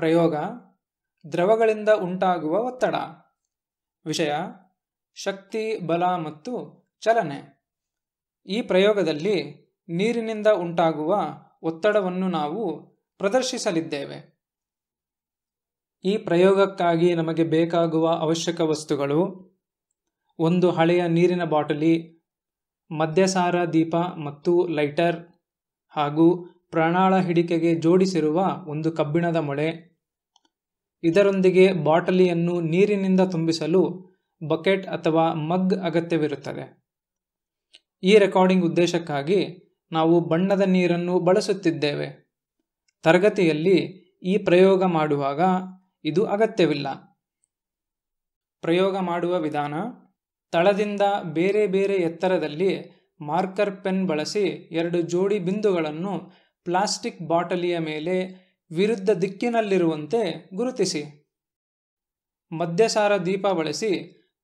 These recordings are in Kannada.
ಪ್ರಯೋಗ ದ್ರವಗಳಿಂದ ಉಂಟಾಗುವ ಒತ್ತಡ ವಿಷಯ ಶಕ್ತಿ ಬಲ ಮತ್ತು ಚಲನೆ ಈ ಪ್ರಯೋಗದಲ್ಲಿ ನೀರಿನಿಂದ ಉಂಟಾಗುವ ಒತ್ತಡವನ್ನು ನಾವು ಪ್ರದರ್ಶಿಸಲಿದ್ದೇವೆ ಈ ಪ್ರಯೋಗಕ್ಕಾಗಿ ನಮಗೆ ಬೇಕಾಗುವ ಅವಶ್ಯಕ ವಸ್ತುಗಳು ಒಂದು ಹಳೆಯ ನೀರಿನ ಬಾಟಲಿ ಮದ್ಯಸಾರ ದೀಪ ಮತ್ತು ಲೈಟರ್ ಹಾಗೂ ಪ್ರಣಾಳ ಹಿಡಿಕೆಗೆ ಜೋಡಿಸಿರುವ ಒಂದು ಕಬ್ಬಿಣದ ಮೊಳೆ ಇದರೊಂದಿಗೆ ಬಾಟಲಿಯನ್ನು ನೀರಿನಿಂದ ತುಂಬಿಸಲು ಬಕೆಟ್ ಅಥವಾ ಮಗ್ ಅಗತ್ಯವಿರುತ್ತದೆ ಈ ರೆಕಾರ್ಡಿಂಗ್ ಉದ್ದೇಶಕ್ಕಾಗಿ ನಾವು ಬಣ್ಣದ ನೀರನ್ನು ಬಳಸುತ್ತಿದ್ದೇವೆ ತರಗತಿಯಲ್ಲಿ ಈ ಪ್ರಯೋಗ ಮಾಡುವಾಗ ಇದು ಅಗತ್ಯವಿಲ್ಲ ಪ್ರಯೋಗ ಮಾಡುವ ವಿಧಾನ ತಳದಿಂದ ಬೇರೆ ಬೇರೆ ಎತ್ತರದಲ್ಲಿ ಮಾರ್ಕರ್ ಪೆನ್ ಬಳಸಿ ಎರಡು ಜೋಡಿ ಬಿಂದುಗಳನ್ನು ಪ್ಲಾಸ್ಟಿಕ್ ಬಾಟಲಿಯ ಮೇಲೆ ವಿರುದ್ಧ ದಿಕ್ಕಿನಲ್ಲಿರುವಂತೆ ಗುರುತಿಸಿ ಮದ್ಯಸಾರ ದೀಪ ಬಳಸಿ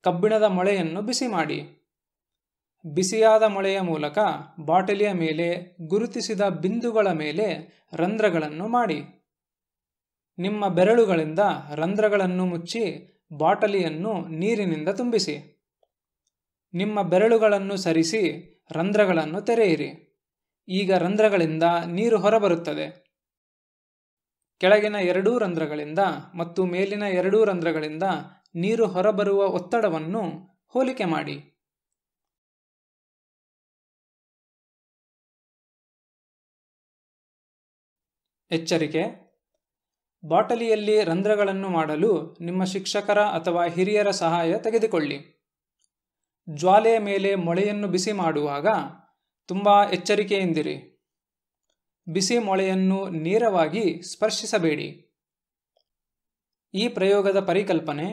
ಕಬ್ಬಿಣದ ಮೊಳೆಯನ್ನು ಬಿಸಿ ಮಾಡಿ ಬಿಸಿಯಾದ ಮೊಳೆಯ ಮೂಲಕ ಬಾಟಲಿಯ ಮೇಲೆ ಗುರುತಿಸಿದ ಬಿಂದುಗಳ ಮೇಲೆ ರಂಧ್ರಗಳನ್ನು ಮಾಡಿ ನಿಮ್ಮ ಬೆರಳುಗಳಿಂದ ರಂಧ್ರಗಳನ್ನು ಮುಚ್ಚಿ ಬಾಟಲಿಯನ್ನು ನೀರಿನಿಂದ ತುಂಬಿಸಿ ನಿಮ್ಮ ಬೆರಳುಗಳನ್ನು ಸರಿಸಿ ರಂಧ್ರಗಳನ್ನು ತೆರೆಯಿರಿ ಈಗ ರಂಧ್ರಗಳಿಂದ ನೀರು ಹೊರಬರುತ್ತದೆ ಕೆಳಗಿನ ಎರಡೂ ರಂಧ್ರಗಳಿಂದ ಮತ್ತು ಮೇಲಿನ ಎರಡೂ ರಂಧ್ರಗಳಿಂದ ನೀರು ಹೊರಬರುವ ಒತ್ತಡವನ್ನು ಹೋಲಿಕೆ ಮಾಡಿ ಎಚ್ಚರಿಕೆ ಬಾಟಲಿಯಲ್ಲಿ ರಂಧ್ರಗಳನ್ನು ಮಾಡಲು ನಿಮ್ಮ ಶಿಕ್ಷಕರ ಅಥವಾ ಹಿರಿಯರ ಸಹಾಯ ತೆಗೆದುಕೊಳ್ಳಿ ಜ್ವಾಲೆಯ ಮೇಲೆ ಮೊಳೆಯನ್ನು ಬಿಸಿ ಮಾಡುವಾಗ ತುಂಬ ಎಚ್ಚರಿಕೆಯಿಂದಿರಿ ಬಿಸಿ ಮೊಳೆಯನ್ನು ನೇರವಾಗಿ ಸ್ಪರ್ಶಿಸಬೇಡಿ ಈ ಪ್ರಯೋಗದ ಪರಿಕಲ್ಪನೆ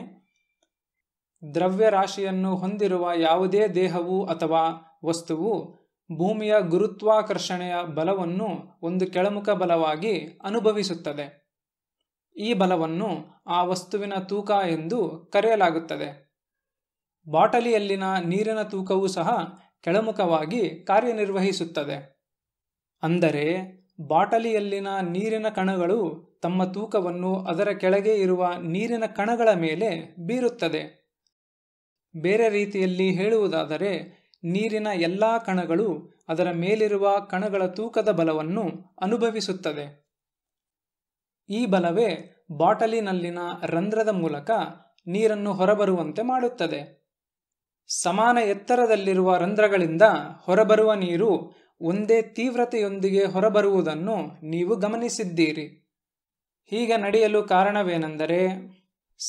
ದ್ರವ್ಯರಾಶಿಯನ್ನು ಹೊಂದಿರುವ ಯಾವುದೇ ದೇಹವು ಅಥವಾ ವಸ್ತುವು ಭೂಮಿಯ ಗುರುತ್ವಾಕರ್ಷಣೆಯ ಬಲವನ್ನು ಒಂದು ಕೆಳಮುಖ ಬಲವಾಗಿ ಅನುಭವಿಸುತ್ತದೆ ಈ ಬಲವನ್ನು ಆ ವಸ್ತುವಿನ ತೂಕ ಎಂದು ಕರೆಯಲಾಗುತ್ತದೆ ಬಾಟಲಿಯಲ್ಲಿನ ನೀರಿನ ತೂಕವೂ ಸಹ ಕೆಳಮುಖವಾಗಿ ಕಾರ್ಯನಿರ್ವಹಿಸುತ್ತದೆ ಅಂದರೆ ಬಾಟಲಿಯಲ್ಲಿನ ನೀರಿನ ಕಣಗಳು ತಮ್ಮ ತೂಕವನ್ನು ಅದರ ಕೆಳಗೆ ಇರುವ ನೀರಿನ ಕಣಗಳ ಮೇಲೆ ಬೀರುತ್ತದೆ ಬೇರೆ ರೀತಿಯಲ್ಲಿ ಹೇಳುವುದಾದರೆ ನೀರಿನ ಎಲ್ಲ ಕಣಗಳು ಅದರ ಮೇಲಿರುವ ಕಣಗಳ ತೂಕದ ಬಲವನ್ನು ಅನುಭವಿಸುತ್ತದೆ ಈ ಬಲವೇ ಬಾಟಲಿನಲ್ಲಿನ ರಂಧ್ರದ ಮೂಲಕ ನೀರನ್ನು ಹೊರಬರುವಂತೆ ಮಾಡುತ್ತದೆ ಸಮಾನ ಎತ್ತರದಲ್ಲಿರುವ ರಂಧ್ರಗಳಿಂದ ಹೊರಬರುವ ನೀರು ಒಂದೇ ತೀವ್ರತೆಯೊಂದಿಗೆ ಹೊರಬರುವುದನ್ನು ನೀವು ಗಮನಿಸಿದ್ದೀರಿ ಹೀಗೆ ನಡೆಯಲು ಕಾರಣವೇನೆಂದರೆ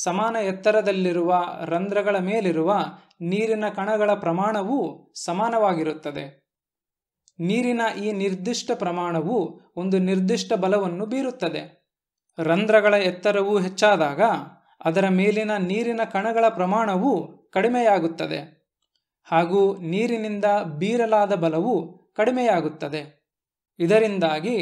ಸಮಾನ ಎತ್ತರದಲ್ಲಿರುವ ರಂಧ್ರಗಳ ಮೇಲಿರುವ ನೀರಿನ ಕಣಗಳ ಪ್ರಮಾಣವು ಸಮಾನವಾಗಿರುತ್ತದೆ ನೀರಿನ ಈ ನಿರ್ದಿಷ್ಟ ಪ್ರಮಾಣವು ಒಂದು ನಿರ್ದಿಷ್ಟ ಬಲವನ್ನು ಬೀರುತ್ತದೆ ರಂಧ್ರಗಳ ಎತ್ತರವು ಹೆಚ್ಚಾದಾಗ ಅದರ ಮೇಲಿನ ನೀರಿನ ಕಣಗಳ ಪ್ರಮಾಣವು ಕಡಿಮೆಯಾಗುತ್ತದೆ ಹಾಗೂ ನೀರಿನಿಂದ ಬೀರಲಾದ ಬಲವು ಕಡಿಮೆಯಾಗುತ್ತದೆ ಇದರಿಂದಾಗಿ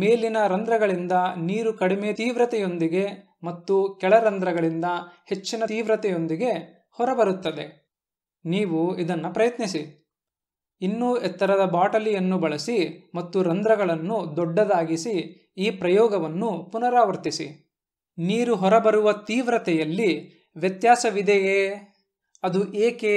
ಮೇಲಿನ ರಂಧ್ರಗಳಿಂದ ನೀರು ಕಡಿಮೆ ತೀವ್ರತೆಯೊಂದಿಗೆ ಮತ್ತು ಕೆಳರಂಧ್ರಗಳಿಂದ ಹೆಚ್ಚಿನ ತೀವ್ರತೆಯೊಂದಿಗೆ ಹೊರಬರುತ್ತದೆ ನೀವು ಇದನ್ನು ಪ್ರಯತ್ನಿಸಿ ಇನ್ನೂ ಎತ್ತರದ ಬಾಟಲಿಯನ್ನು ಬಳಸಿ ಮತ್ತು ರಂಧ್ರಗಳನ್ನು ದೊಡ್ಡದಾಗಿಸಿ ಈ ಪ್ರಯೋಗವನ್ನು ಪುನರಾವರ್ತಿಸಿ ನೀರು ಹೊರಬರುವ ತೀವ್ರತೆಯಲ್ಲಿ ವ್ಯತ್ಯಾಸವಿದೆಯೇ ಅದು ಏಕೆ